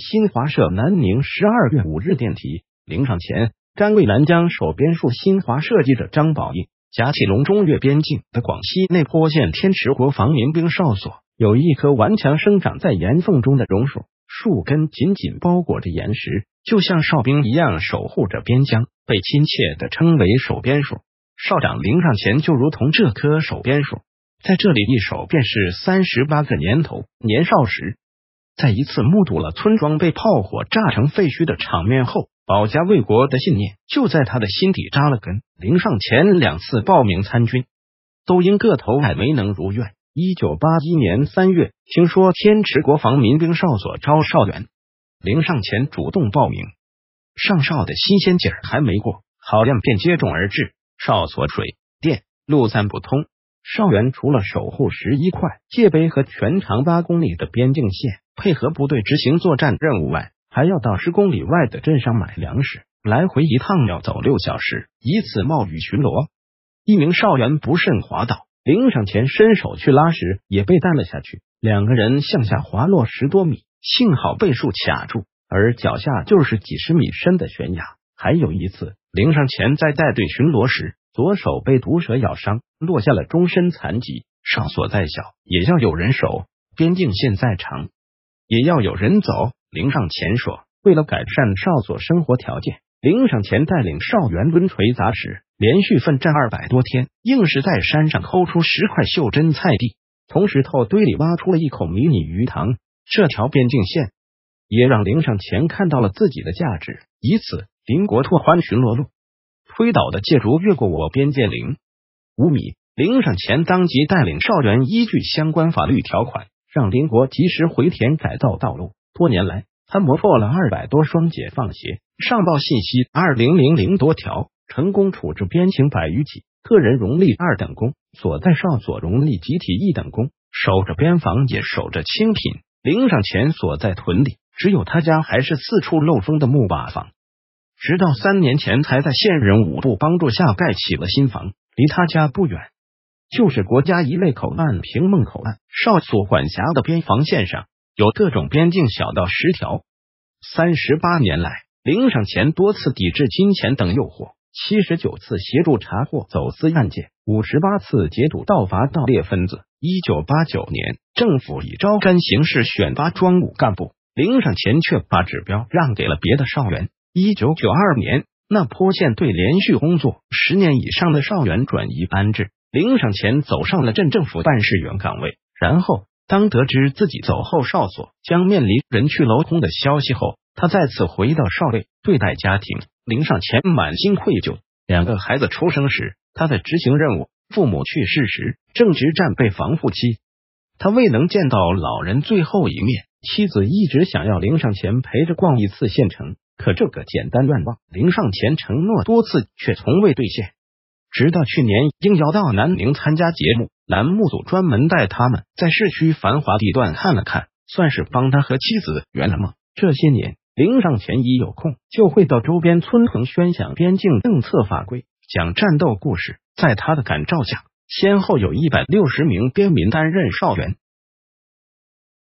新华社南宁十二月五日电题：临上前，甘为南疆守边数新华社记者张宝印、贾启龙中越边境的广西内坡县天池国防民兵哨所，有一棵顽强生长在岩缝中的榕树，树根紧紧包裹着岩石，就像哨兵一样守护着边疆，被亲切的称为“守边树”。哨长临上前，就如同这棵守边树，在这里一守便是三十八个年头。年少时。在一次目睹了村庄被炮火炸成废墟的场面后，保家卫国的信念就在他的心底扎了根。临上前两次报名参军，都因个头矮没能如愿。一九八一年三月，听说天池国防民兵哨所招少员，临上前主动报名上哨的新鲜劲儿还没过，好亮便接踵而至，哨所水电路三不通。少元除了守护十一块界碑和全长八公里的边境线，配合部队执行作战任务外，还要到十公里外的镇上买粮食，来回一趟要走六小时。以此冒雨巡逻，一名少员不慎滑倒，临上前伸手去拉时，也被带了下去，两个人向下滑落十多米，幸好被树卡住，而脚下就是几十米深的悬崖。还有一次，临上前在带队巡逻时。左手被毒蛇咬伤，落下了终身残疾。哨所再小，也要有人守；边境线再长，也要有人走。林上前说：“为了改善哨所生活条件，林上前带领哨员抡锤砸石，连续奋战二百多天，硬是在山上抠出十块袖珍菜地，从石头堆里挖出了一口迷你鱼塘。这条边境线，也让林上前看到了自己的价值，以此邻国拓宽巡逻路。”推倒的借竹越过我边界零五米，零上前当即带领哨员依据相关法律条款，让邻国及时回填改造道路。多年来，他磨破了二百多双解放鞋，上报信息二零零零多条，成功处置边情百余起，个人荣立二等功，所在哨所荣立集体一等功。守着边防，也守着清贫。零上前所在屯里，只有他家还是四处漏风的木瓦房。直到三年前，才在县人武部帮助下盖起了新房。离他家不远，就是国家一类口岸平孟口岸，哨所管辖的边防线上有各种边境小道十条。三十八年来，林赏前多次抵制金钱等诱惑，七十九次协助查获走私案件，五十八次截堵盗伐盗猎分子。一九八九年，政府以招干形式选拔专武干部，林上前却把指标让给了别的少员。一九九二年，那坡县对连续工作十年以上的少员转移安置，临上前走上了镇政府办事员岗位。然后，当得知自己走后哨所将面临人去楼空的消息后，他再次回到哨位，对待家庭，临上前满心愧疚。两个孩子出生时，他在执行任务；父母去世时，正值战备防护期，他未能见到老人最后一面。妻子一直想要林上前陪着逛一次县城，可这个简单愿望，林上前承诺多次，却从未兑现。直到去年应邀到南宁参加节目，栏目组专门带他们在市区繁华地段看了看，算是帮他和妻子圆了梦。这些年，林上前一有空就会到周边村屯宣讲边境政策法规，讲战斗故事。在他的感召下，先后有一百六十名边民担任少员。